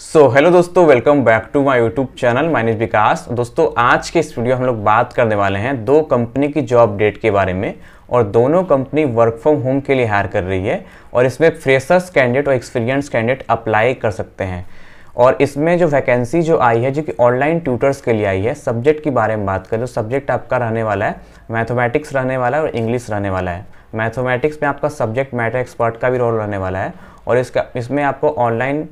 सो so, hello दोस्तों welcome back to my YouTube channel माइनिज विकास दोस्तों आज के इस वीडियो हम लोग बात करने वाले हैं दो कंपनी की जॉब डेट के बारे में और दोनों कंपनी वर्क फ्रॉम होम के लिए हायर कर रही है और इसमें फ्रेशर्स कैंडिडेट और एक्सपीरियंस कैंडिडेट अप्लाई कर सकते हैं और इसमें जो वैकेंसी जो आई है जो कि ऑनलाइन ट्यूटर्स के लिए आई है सब्जेक्ट के बारे में बात करें तो सब्जेक्ट आपका रहने वाला है मैथमेटिक्स रहने वाला है और इंग्लिश रहने वाला है मैथमेटिक्स में आपका सब्जेक्ट मैटर एक्सपर्ट का भी रोल रहने वाला है और इसका इसमें आपको ऑनलाइन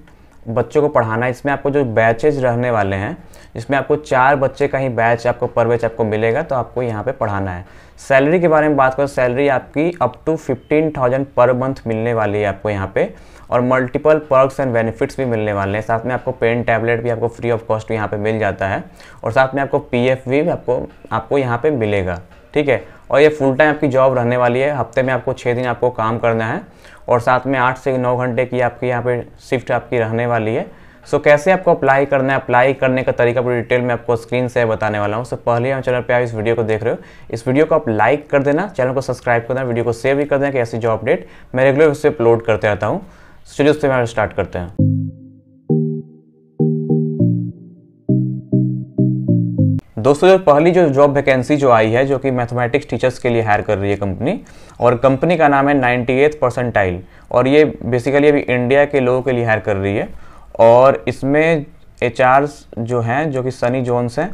बच्चों को पढ़ाना है इसमें आपको जो बैचेज रहने वाले हैं इसमें आपको चार बच्चे का ही बैच आपको पर बैच आपको मिलेगा तो आपको यहाँ पे पढ़ाना है सैलरी के बारे में बात करें सैलरी आपकी up to fifteen thousand per month मिलने वाली है आपको यहाँ पे और मल्टीपल पर्क्स एंड बेनिफिट्स भी मिलने वाले हैं साथ में आपको पेन टैबलेट भी आपको फ्री ऑफ कॉस्ट यहाँ पर मिल जाता है और साथ में आपको पी भी आपको आपको यहाँ पर मिलेगा ठीक है और ये फुल टाइम आपकी जॉब रहने वाली है हफ्ते में आपको छः दिन आपको काम करना है और साथ में आठ से नौ घंटे की आपकी यहाँ पे शिफ्ट आपकी रहने वाली है सो कैसे आपको अप्लाई करना है अप्लाई करने का तरीका पूरी डिटेल में आपको स्क्रीन से बताने वाला हूँ सो पहले हम चैनल पे आप इस वीडियो को देख रहे हो इस वीडियो को आप लाइक कर देना चैनल को सब्सक्राइब कर देना वीडियो को सेव भी कर देना कि ऐसी जॉब अपडेट मैं रेगुलर उससे अपलोड करते रहता हूँ चलिए उससे मैं स्टार्ट करते हैं दोस्तों जो पहली जो जॉब वैकेंसी जो आई है जो कि मैथमेटिक्स टीचर्स के लिए हायर कर रही है कंपनी और कंपनी का नाम है नाइन्टी परसेंटाइल और ये बेसिकली अभी इंडिया के लोगों के लिए हायर कर रही है और इसमें एच जो हैं जो कि सनी जोन्स हैं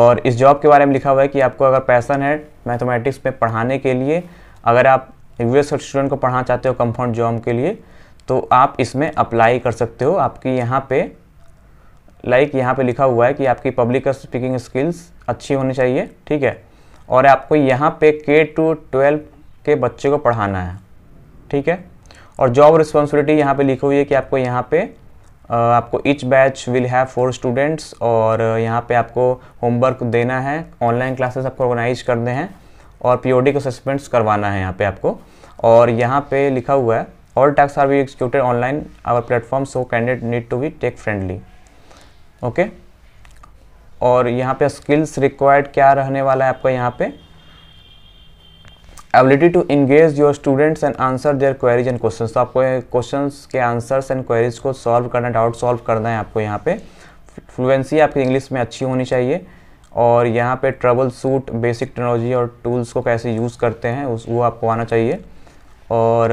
और इस जॉब के बारे में लिखा हुआ है कि आपको अगर पैसन है मैथमेटिक्स में पढ़ाने के लिए अगर आप एस स्टूडेंट को पढ़ाना चाहते हो कम्फर्ट जॉब के लिए तो आप इसमें अप्लाई कर सकते हो आपकी यहाँ पे लाइक like यहाँ पे लिखा हुआ है कि आपकी पब्लिक स्पीकिंग स्किल्स अच्छी होनी चाहिए ठीक है और आपको यहाँ पे के टू ट्वेल्व के बच्चे को पढ़ाना है ठीक है और जॉब रिस्पॉन्सिबिलिटी यहाँ पे लिखी हुई है कि आपको यहाँ पे आपको each batch will have four students और यहाँ पे आपको होमवर्क देना है ऑनलाइन क्लासेस आपको ऑर्गेनाइज करने हैं और पीओडी असेसमेंट्स करवाना है यहाँ पे आपको और यहाँ पे लिखा हुआ है all tasks are be executed online our platform so candidate need to be tech friendly okay और यहाँ पे स्किल्स रिक्वायर्ड क्या रहने वाला है आपका यहाँ पे ability to engage your students and answer their queries and question तो आपको क्वेश्चन के आंसर्स एंड क्वेरीज को सॉल्व करना डाउट सॉल्व करना है आपको यहाँ पे फ्लुएंसी आपकी इंग्लिश में अच्छी होनी चाहिए और यहाँ पे ट्रबल सूट बेसिक टेक्नोलॉजी और टूल्स को कैसे यूज़ करते हैं उस वो आपको आना चाहिए और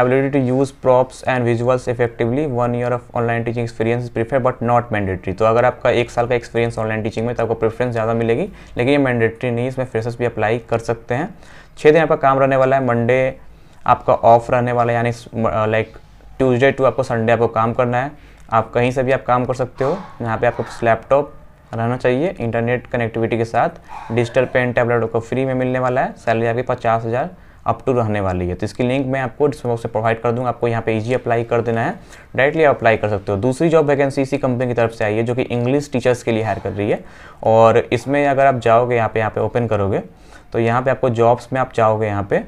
ability to use props and visuals effectively one year of online teaching experience prefer but not mandatory तो अगर आपका एक साल का एक्सपीरियंस ऑनलाइन टीचिंग में तो आपको प्रेफरेंस ज़्यादा मिलेगी लेकिन ये मैंडेटरी नहीं इसमें फ्रेशर्स भी अप्लाई कर सकते हैं छः दिन आपका काम रहने वाला है मंडे आपका ऑफ रहने वाला है यानी लाइक ट्यूजडे टू आपको संडे आपको काम करना है आप कहीं से भी आप काम कर सकते हो यहाँ पे आपको लैपटॉप रहना चाहिए इंटरनेट कनेक्टिविटी के साथ डिजिटल पेन टैबलेट आपको फ्री में मिलने वाला है सैलरी आपकी पचास हज़ार अप टू रहने वाली है तो इसकी लिंक मैं आपको डिस्क्रिप्शन से प्रोवाइड कर दूँगा आपको यहाँ पे इजी अप्लाई कर देना है डायरेक्टली आप अप्लाई कर सकते हो दूसरी जॉब वैकेंसी इसी कंपनी की तरफ से आई है जो कि इंग्लिश टीचर्स के लिए हायर कर रही है और इसमें अगर आप जाओगे यहाँ पे यहाँ पर ओपन करोगे तो यहाँ पर आपको जॉब्स में आप जाओगे यहाँ पर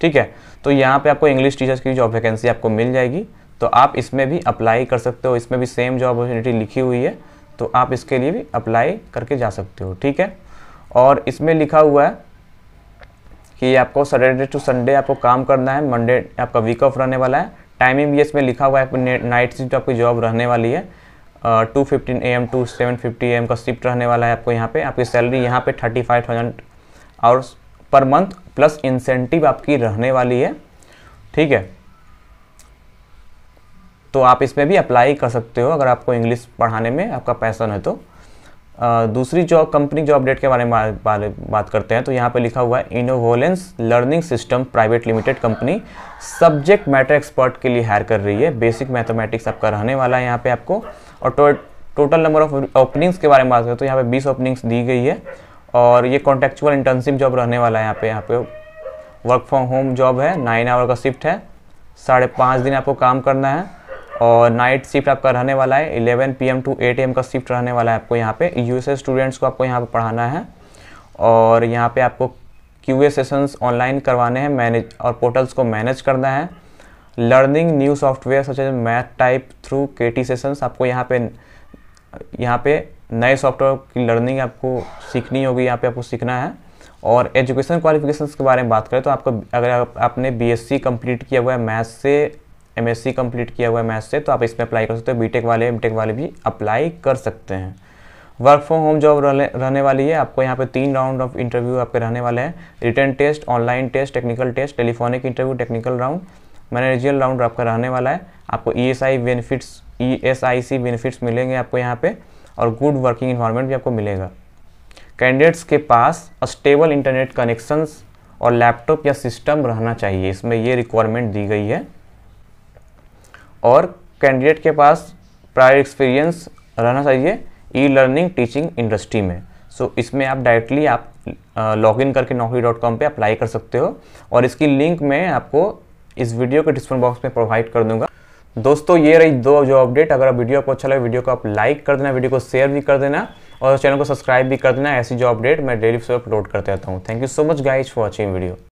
ठीक है तो यहाँ पर आपको इंग्लिश टीचर्स की जॉब वैकेंसी आपको मिल जाएगी तो आप इसमें भी अप्लाई कर सकते हो इसमें भी सेम जॉब अपॉर्चुनिटी लिखी हुई है तो आप इसके लिए भी अप्लाई करके जा सकते हो ठीक है और इसमें लिखा हुआ है कि आपको सैटरडे टू संडे आपको काम करना है मंडे आपका वीक ऑफ रहने वाला है टाइमिंग भी इसमें लिखा हुआ है नाइट शिफ्ट आपकी जॉब रहने वाली है two fifteen A M to seven fifty A M का शिफ्ट रहने वाला है आपको यहाँ पे आपकी सैलरी यहाँ पे थर्टी फाइव थाउजेंड और पर मंथ प्लस इंसेंटिव आपकी रहने वाली है ठीक है तो आप इसमें भी अप्लाई कर सकते हो अगर आपको इंग्लिश पढ़ाने में आपका पैसन है तो दूसरी जॉब कंपनी जॉब अपडेट के बारे में बात करते हैं तो यहाँ पे लिखा हुआ है Innovolence learning system private limited company subject matter expert के लिए हायर कर रही है बेसिक मैथमेटिक्स आपका रहने वाला है यहाँ पे आपको और टो, टोटल नंबर ऑफ ओपनिंग्स के बारे में बात करें तो यहाँ पे 20 ओपनिंग्स दी गई है और ये कॉन्टेक्चुअल इंटर्नशिप जॉब रहने वाला है यहाँ पे यहाँ पे वर्क फ्रॉम होम जॉब है नाइन आवर का शिफ्ट है साढ़े पाँच दिन आपको काम करना है और नाइट शिफ्ट आपका रहने वाला है 11 पीएम टू 8 एम का शिफ्ट रहने वाला है आपको यहाँ पे एस स्टूडेंट्स को आपको यहाँ पे पढ़ाना है और यहाँ पे आपको क्यू सेशंस ऑनलाइन करवाने हैं मैनेज और पोर्टल्स को मैनेज करना है learning new software such as math type through K T आपको यहाँ पे यहाँ पे नए सॉफ्टवेयर की लर्निंग आपको सीखनी होगी यहाँ पे आपको सीखना है और एजुकेशन क्वालिफिकेशंस के बारे में बात करें तो आपको अगर आपने बीएससी कंप्लीट किया हुआ है मैथ से एम एस कम्प्लीट किया हुआ है मैथ से तो आप इसमें अप्लाई कर सकते हो बीटेक वाले टेक वाले भी अप्लाई कर सकते हैं वर्क फ्रॉम होम जॉब रहने वाली है आपको यहाँ पे तीन राउंड ऑफ इंटरव्यू आपके रहने वाले हैं written test online test technical test telephonic interview technical round managerial round आपका रहने वाला है आपको E S I benefits E S I C benefits मिलेंगे आपको यहाँ पे और गुड वर्किंग इन्वायरमेंट भी आपको मिलेगा कैंडिडेट्स के पास स्टेबल इंटरनेट कनेक्शंस और लैपटॉप या सिस्टम रहना चाहिए इसमें ये रिक्वायरमेंट दी गई है और कैंडिडेट के पास प्रायर एक्सपीरियंस रहना चाहिए ई लर्निंग टीचिंग इंडस्ट्री में सो so, इसमें आप डायरेक्टली आप लॉग इन करके नौकरी डॉट कॉम पर अप्लाई कर सकते हो और इसकी लिंक मैं आपको इस वीडियो के डिस्क्रिप्शन बॉक्स में प्रोवाइड कर दूंगा दोस्तों ये रही दो जो अपडेट अगर आप वीडियो को अच्छा लगे वीडियो को आप लाइक कर देना वीडियो को शेयर भी कर देना और चैनल को सब्सक्राइब भी कर देना ऐसी जो अपडेट मैं डेली अपलोड करते रहता हूँ thank you so much guys for watching video